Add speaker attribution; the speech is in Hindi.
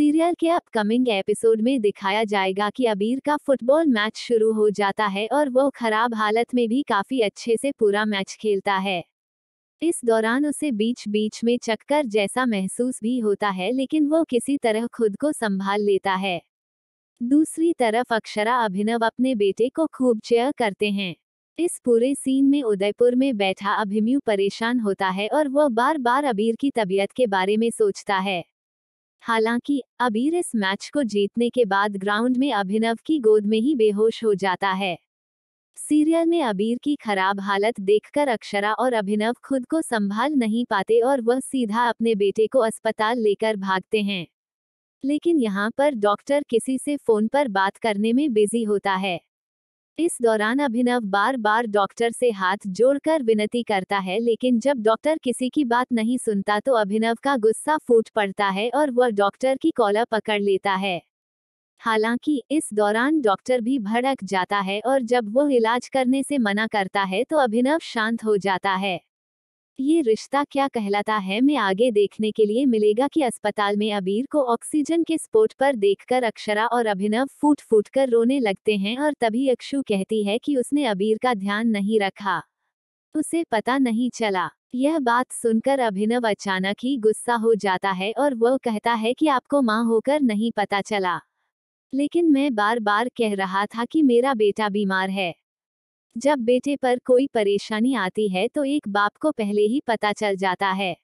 Speaker 1: सीरियल के अपकमिंग एपिसोड में दिखाया जाएगा कि अबीर का फुटबॉल मैच शुरू हो जाता है और वो खराब हालत में भी काफी अच्छे से पूरा मैच खेलता है इस दौरान उसे बीच बीच में चक्कर जैसा महसूस भी होता है लेकिन वो किसी तरह खुद को संभाल लेता है दूसरी तरफ अक्षरा अभिनव अपने बेटे को खूब चेयर करते हैं इस पूरे सीन में उदयपुर में बैठा अभिमयू परेशान होता है और वह बार बार अबीर की तबीयत के बारे में सोचता है हालांकि अबीर इस मैच को जीतने के बाद ग्राउंड में अभिनव की गोद में ही बेहोश हो जाता है सीरियल में अबीर की खराब हालत देखकर अक्षरा और अभिनव खुद को संभाल नहीं पाते और वह सीधा अपने बेटे को अस्पताल लेकर भागते हैं लेकिन यहाँ पर डॉक्टर किसी से फोन पर बात करने में बिजी होता है इस दौरान अभिनव बार बार डॉक्टर से हाथ जोड़कर विनती करता है लेकिन जब डॉक्टर किसी की बात नहीं सुनता तो अभिनव का गुस्सा फूट पड़ता है और वह डॉक्टर की कॉलर पकड़ लेता है हालांकि इस दौरान डॉक्टर भी भड़क जाता है और जब वो इलाज करने से मना करता है तो अभिनव शांत हो जाता है ये रिश्ता क्या कहलाता है मैं आगे देखने के लिए मिलेगा कि अस्पताल में अबीर को ऑक्सीजन के स्पोर्ट पर देखकर अक्षरा और अभिनव फूट फूट कर रोने लगते हैं और तभी अक्षु कहती है कि उसने अबीर का ध्यान नहीं रखा उसे पता नहीं चला यह बात सुनकर अभिनव अचानक ही गुस्सा हो जाता है और वह कहता है कि आपको माँ होकर नहीं पता चला लेकिन मैं बार बार कह रहा था कि मेरा बेटा बीमार है जब बेटे पर कोई परेशानी आती है तो एक बाप को पहले ही पता चल जाता है